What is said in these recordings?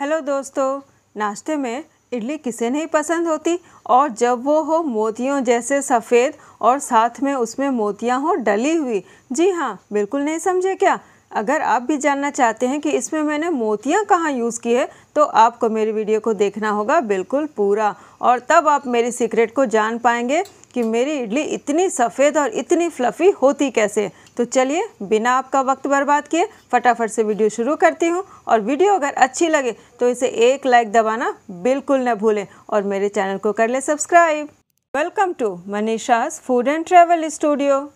hello दोस्तों नाश्ते में इडली किसे नहीं पसंद होती और जब वो हो मोतियों जैसे सफ़ेद और साथ में उसमें मोतियाँ हो डली हुई जी हाँ बिल्कुल नहीं समझे क्या अगर आप भी जानना चाहते हैं कि इसमें मैंने मोतियाँ कहाँ यूज़ की है तो आपको मेरी वीडियो को देखना होगा बिल्कुल पूरा और तब आप मेरी सीक्रेट को जान पाएंगे कि मेरी इडली इतनी सफ़ेद और इतनी फ्लफ़ी होती कैसे तो चलिए बिना आपका वक्त बर्बाद किए फटाफट से वीडियो शुरू करती हूँ और वीडियो अगर अच्छी लगे तो इसे एक लाइक दबाना बिल्कुल न भूलें और मेरे चैनल को कर ले subscribe welcome to Manisha's food and travel studio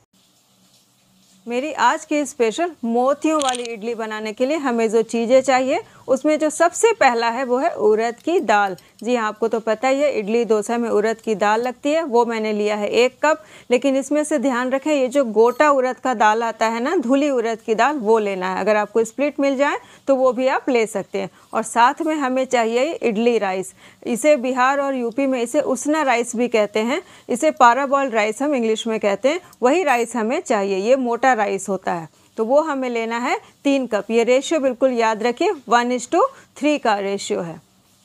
मेरी आज की स्पेशल मोतियों वाली इडली बनाने के लिए हमें जो चीज़ें चाहिए उसमें जो सबसे पहला है वो है उड़द की दाल जी हाँ आपको तो पता ही है इडली डोसा में उड़द की दाल लगती है वो मैंने लिया है एक कप लेकिन इसमें से ध्यान रखें ये जो गोटा उड़द का दाल आता है ना धुली उड़द की दाल वो लेना है अगर आपको स्प्लिट मिल जाए तो वो भी आप ले सकते हैं और साथ में हमें चाहिए इडली राइस इसे बिहार और यूपी में इसे उसना राइस भी कहते हैं इसे पाराबॉल राइस हम इंग्लिश में कहते हैं वही राइस हमें चाहिए ये मोटा का राइस होता है तो वो हमें लेना है तीन कप ये रेशियो बिल्कुल याद रखिए वन इज टू थ्री का रेशियो है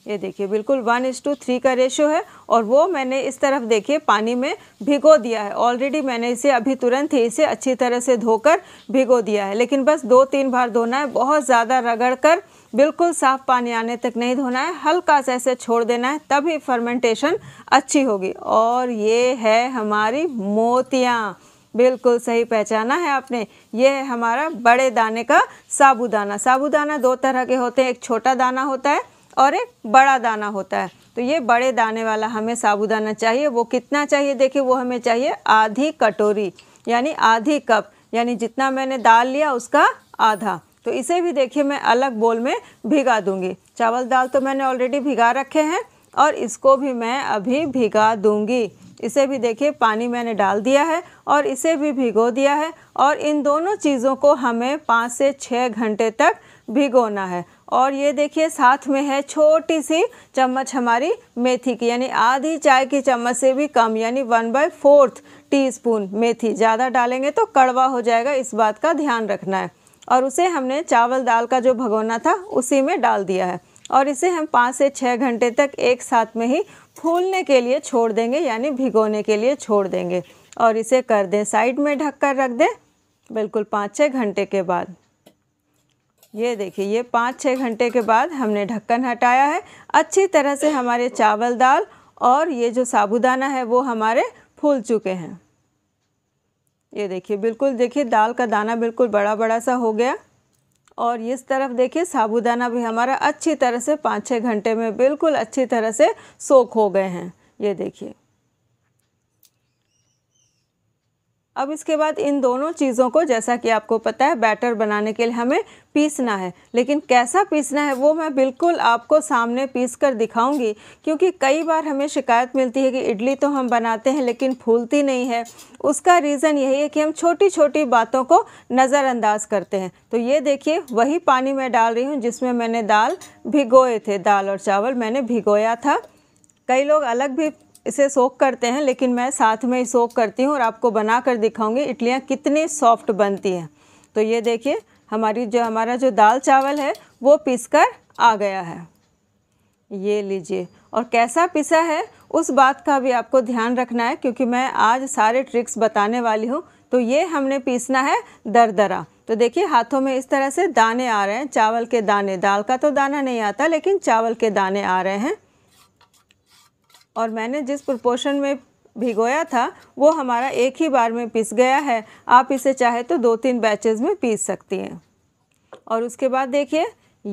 ये देखिए बिल्कुल वन इज टू थ्री का रेशियो है और वो मैंने इस तरफ देखिए पानी में भिगो दिया है ऑलरेडी मैंने इसे अभी तुरंत ही इसे अच्छी तरह से धोकर भिगो दिया है लेकिन बस दो तीन बार धोना है बहुत ज़्यादा रगड़ कर बिल्कुल साफ पानी आने तक नहीं धोना है हल्का सा ऐसे छोड़ देना है तभी फर्मेंटेशन अच्छी होगी और ये है हमारी मोतियाँ बिल्कुल सही पहचाना है आपने यह है हमारा बड़े दाने का साबूदाना साबूदाना दो तरह के होते हैं एक छोटा दाना होता है और एक बड़ा दाना होता है तो ये बड़े दाने वाला हमें साबूदाना चाहिए वो कितना चाहिए देखिए वो हमें चाहिए आधी कटोरी यानी आधी कप यानी जितना मैंने दाल लिया उसका आधा तो इसे भी देखिए मैं अलग बोल में भिगा दूंगी चावल दाल तो मैंने ऑलरेडी भिगा रखे हैं और इसको भी मैं अभी भिगा दूंगी इसे भी देखिए पानी मैंने डाल दिया है और इसे भी भिगो दिया है और इन दोनों चीज़ों को हमें पाँच से छः घंटे तक भिगोना है और ये देखिए साथ में है छोटी सी चम्मच हमारी मेथी की यानी आधी चाय की चम्मच से भी कम यानी one by fourth tea spoon मेथी ज़्यादा डालेंगे तो कड़वा हो जाएगा इस बात का ध्यान रखना है और उसे हमने चावल दाल का जो भगोना था उसी में डाल दिया है और इसे हम पाँच से छः घंटे तक एक साथ में ही फूलने के लिए छोड़ देंगे यानी भिगोने के लिए छोड़ देंगे और इसे कर दें साइड में ढक कर रख दें बिल्कुल पाँच छः घंटे के बाद ये देखिए ये पाँच छः घंटे के बाद हमने ढक्कन हटाया है अच्छी तरह से हमारे चावल दाल और ये जो साबुदाना है वो हमारे फूल चुके हैं ये देखिए बिल्कुल देखिए दाल का दाना बिल्कुल बड़ा बड़ा सा हो गया और इस तरफ देखिए साबुदाना भी हमारा अच्छी तरह से पाँच छः घंटे में बिल्कुल अच्छी तरह से सोख हो गए हैं ये देखिए अब इसके बाद इन दोनों चीज़ों को जैसा कि आपको पता है बैटर बनाने के लिए हमें पीसना है लेकिन कैसा पीसना है वो मैं बिल्कुल आपको सामने पीस कर दिखाऊंगी क्योंकि कई बार हमें शिकायत मिलती है कि इडली तो हम बनाते हैं लेकिन फूलती नहीं है उसका रीज़न यही है कि हम छोटी छोटी बातों को नज़रअंदाज करते हैं तो ये देखिए वही पानी मैं डाल रही हूँ जिसमें मैंने दाल भिगोए थे दाल और चावल मैंने भिगोया था कई लोग अलग भी इसे सोख करते हैं लेकिन मैं साथ में ही सोख करती हूँ और आपको बना कर दिखाऊँगी इडलियाँ कितनी सॉफ्ट बनती हैं तो ये देखिए हमारी जो हमारा जो दाल चावल है वो पीस कर आ गया है ये लीजिए और कैसा पिसा है उस बात का भी आपको ध्यान रखना है क्योंकि मैं आज सारे ट्रिक्स बताने वाली हूँ तो ये हमने पीसना है दरदरा तो देखिए हाथों में इस तरह से दाने आ रहे हैं चावल के दाने दाल का तो दाना नहीं आता लेकिन चावल के दाने आ रहे हैं और मैंने जिस प्रोपोर्शन में भिगोया था वो हमारा एक ही बार में पिस गया है आप इसे चाहे तो दो तीन बैचेस में पीस सकती हैं और उसके बाद देखिए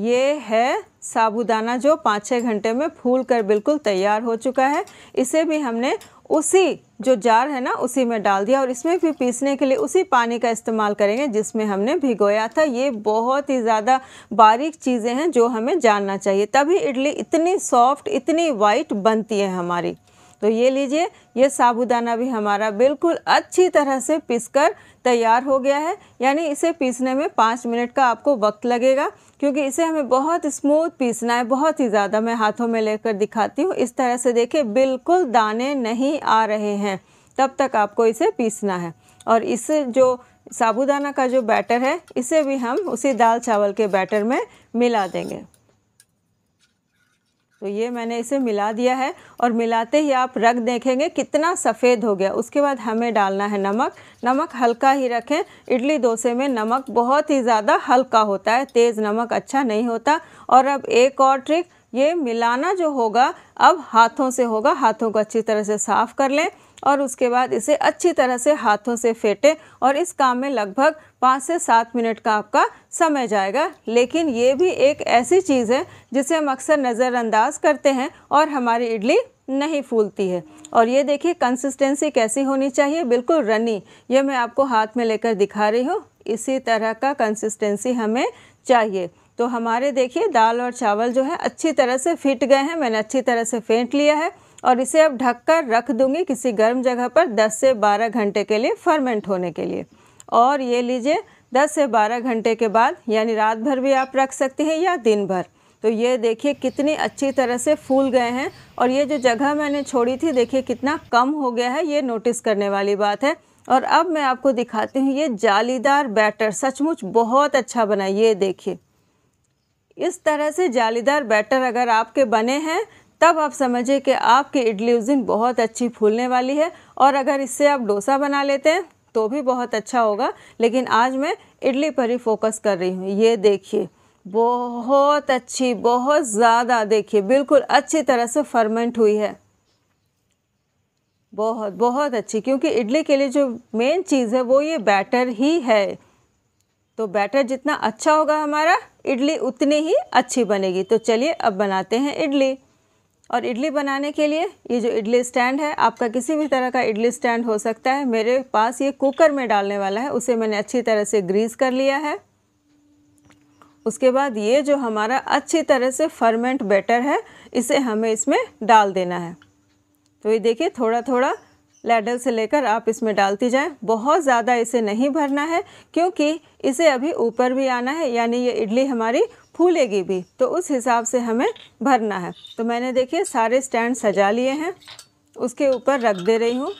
ये है साबुदाना जो पाँच छः घंटे में फूल कर बिल्कुल तैयार हो चुका है इसे भी हमने उसी जो जार है ना उसी में डाल दिया और इसमें भी पीसने के लिए उसी पानी का इस्तेमाल करेंगे जिसमें हमने भिगोया था ये बहुत ही ज़्यादा बारीक चीज़ें हैं जो हमें जानना चाहिए तभी इडली इतनी सॉफ्ट इतनी वाइट बनती है हमारी तो ये लीजिए ये साबुदाना भी हमारा बिल्कुल अच्छी तरह से पीसकर तैयार हो गया है यानी इसे पीसने में पाँच मिनट का आपको वक्त लगेगा क्योंकि इसे हमें बहुत स्मूथ पीसना है बहुत ही ज़्यादा मैं हाथों में लेकर दिखाती हूँ इस तरह से देखें बिल्कुल दाने नहीं आ रहे हैं तब तक आपको इसे पीसना है और इस जो साबुदाना का जो बैटर है इसे भी हम उसी दाल चावल के बैटर में मिला देंगे तो ये मैंने इसे मिला दिया है और मिलाते ही आप रख देखेंगे कितना सफ़ेद हो गया उसके बाद हमें डालना है नमक नमक हल्का ही रखें इडली डोसे में नमक बहुत ही ज़्यादा हल्का होता है तेज़ नमक अच्छा नहीं होता और अब एक और ट्रिक ये मिलाना जो होगा अब हाथों से होगा हाथों को अच्छी तरह से साफ़ कर लें और उसके बाद इसे अच्छी तरह से हाथों से फेंटें और इस काम में लगभग पाँच से सात मिनट का आपका समय जाएगा लेकिन ये भी एक ऐसी चीज़ है जिसे हम अक्सर नज़रअंदाज करते हैं और हमारी इडली नहीं फूलती है और ये देखिए कंसिस्टेंसी कैसी होनी चाहिए बिल्कुल रनी ये मैं आपको हाथ में लेकर दिखा रही हूँ इसी तरह का कंसिस्टेंसी हमें चाहिए तो हमारे देखिए दाल और चावल जो है अच्छी तरह से फिट गए हैं मैंने अच्छी तरह से फेंट लिया है और इसे अब ढककर रख दूंगी किसी गर्म जगह पर 10 से 12 घंटे के लिए फर्मेंट होने के लिए और ये लीजिए 10 से 12 घंटे के बाद यानी रात भर भी आप रख सकते हैं या दिन भर तो ये देखिए कितनी अच्छी तरह से फूल गए हैं और ये जो जगह मैंने छोड़ी थी देखिए कितना कम हो गया है ये नोटिस करने वाली बात है और अब मैं आपको दिखाती हूँ ये जालीदार बैटर सचमुच बहुत अच्छा बना ये देखिए इस तरह से जालीदार बैटर अगर आपके बने हैं तब आप समझिए कि आपकी इडली उस दिन बहुत अच्छी फूलने वाली है और अगर इससे आप डोसा बना लेते हैं तो भी बहुत अच्छा होगा लेकिन आज मैं इडली पर ही फोकस कर रही हूँ ये देखिए बहुत अच्छी बहुत ज़्यादा देखिए बिल्कुल अच्छी तरह से फर्मेंट हुई है बहुत बहुत अच्छी क्योंकि इडली के लिए जो मेन चीज़ है वो ये बैटर ही है तो बैटर जितना अच्छा होगा हमारा इडली उतनी ही अच्छी बनेगी तो चलिए अब बनाते हैं इडली और इडली बनाने के लिए ये जो इडली स्टैंड है आपका किसी भी तरह का इडली स्टैंड हो सकता है मेरे पास ये कुकर में डालने वाला है उसे मैंने अच्छी तरह से ग्रीस कर लिया है उसके बाद ये जो हमारा अच्छी तरह से फर्मेंट बैटर है इसे हमें इसमें डाल देना है तो ये देखिए थोड़ा थोड़ा लैडल से लेकर आप इसमें डालती जाएं बहुत ज़्यादा इसे नहीं भरना है क्योंकि इसे अभी ऊपर भी आना है यानी ये इडली हमारी फूलेगी भी तो उस हिसाब से हमें भरना है तो मैंने देखिए सारे स्टैंड सजा लिए हैं उसके ऊपर रख दे रही हूँ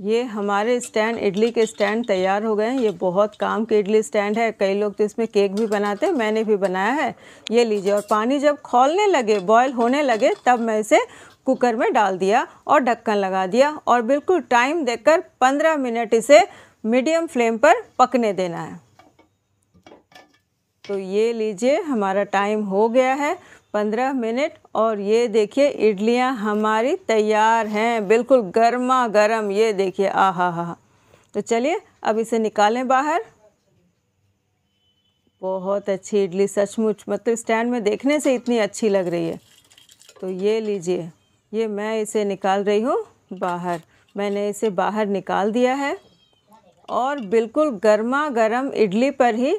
ये हमारे स्टैंड इडली के स्टैंड तैयार हो गए हैं ये बहुत काम के इडली स्टैंड है कई लोग तो इसमें केक भी बनाते हैं मैंने भी बनाया है ये लीजिए और पानी जब खोलने लगे बॉयल होने लगे तब मैं इसे कुकर में डाल दिया और ढक्कन लगा दिया और बिल्कुल टाइम देकर 15 मिनट इसे मीडियम फ्लेम पर पकने देना है तो ये लीजिए हमारा टाइम हो गया है पंद्रह मिनट और ये देखिए इडलियाँ हमारी तैयार हैं बिल्कुल गर्मा गर्म ये देखिए आह हा तो चलिए अब इसे निकालें बाहर बहुत अच्छी इडली सचमुच मतलब स्टैंड में देखने से इतनी अच्छी लग रही है तो ये लीजिए ये मैं इसे निकाल रही हूँ बाहर मैंने इसे बाहर निकाल दिया है और बिल्कुल गर्मा गर्म इडली पर ही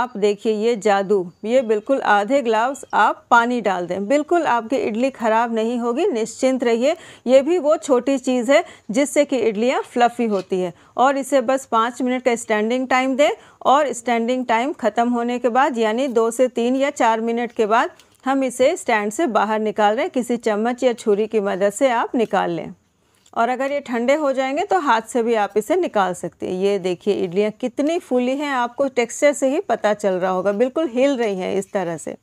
आप देखिए ये जादू ये बिल्कुल आधे ग्लास आप पानी डाल दें बिल्कुल आपकी इडली ख़राब नहीं होगी निश्चिंत रहिए ये भी वो छोटी चीज़ है जिससे कि इडलियाँ फ्लफ़ी होती है और इसे बस पाँच मिनट का स्टैंडिंग टाइम दें और स्टैंडिंग टाइम ख़त्म होने के बाद यानी दो से तीन या चार मिनट के बाद हम इसे स्टैंड से बाहर निकाल रहे हैं किसी चम्मच या छुरी की मदद से आप निकाल लें और अगर ये ठंडे हो जाएंगे तो हाथ से भी आप इसे निकाल सकते हैं ये देखिए इडलियाँ कितनी फूली हैं आपको टेक्सचर से ही पता चल रहा होगा बिल्कुल हिल रही हैं इस तरह से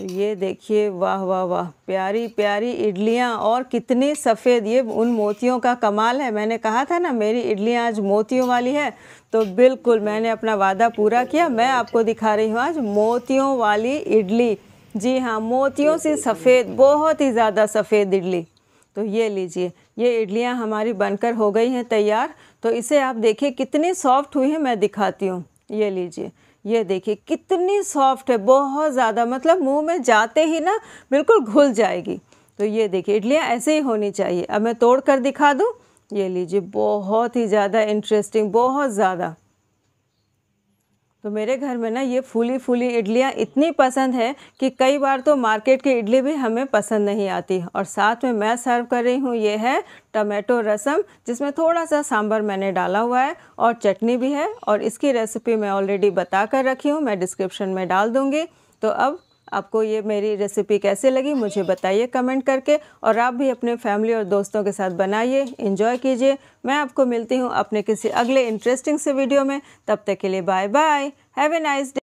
तो ये देखिए वाह वाह वाह प्यारी प्यारी इडलियाँ और कितनी सफ़ेद ये उन मोतियों का कमाल है मैंने कहा था ना मेरी इडलियाँ आज मोतियों वाली है तो बिल्कुल मैंने अपना वादा पूरा किया मैं आपको दिखा रही हूँ आज मोतियों वाली इडली जी हाँ मोतियों से सफ़ेद बहुत ही ज़्यादा सफ़ेद इडली तो ये लीजिए ये इडलियाँ हमारी बनकर हो गई हैं तैयार तो इसे आप देखिए कितनी सॉफ्ट हुई है मैं दिखाती हूँ ये लीजिए ये देखिए कितनी सॉफ्ट है बहुत ज़्यादा मतलब मुंह में जाते ही ना बिल्कुल घुल जाएगी तो ये देखिए इडलियाँ ऐसे ही होनी चाहिए अब मैं तोड़ कर दिखा दूँ ये लीजिए बहुत ही ज़्यादा इंटरेस्टिंग बहुत ज़्यादा तो मेरे घर में ना ये फूली फूली इडलियाँ इतनी पसंद है कि कई बार तो मार्केट की इडली भी हमें पसंद नहीं आती और साथ में मैं सर्व कर रही हूँ ये है टमाटो रसम जिसमें थोड़ा सा सांभर मैंने डाला हुआ है और चटनी भी है और इसकी रेसिपी मैं ऑलरेडी बता कर रखी हूँ मैं डिस्क्रिप्शन में डाल दूँगी तो अब आपको ये मेरी रेसिपी कैसे लगी मुझे बताइए कमेंट करके और आप भी अपने फैमिली और दोस्तों के साथ बनाइए इंजॉय कीजिए मैं आपको मिलती हूँ अपने किसी अगले इंटरेस्टिंग से वीडियो में तब तक के लिए bye bye have a nice day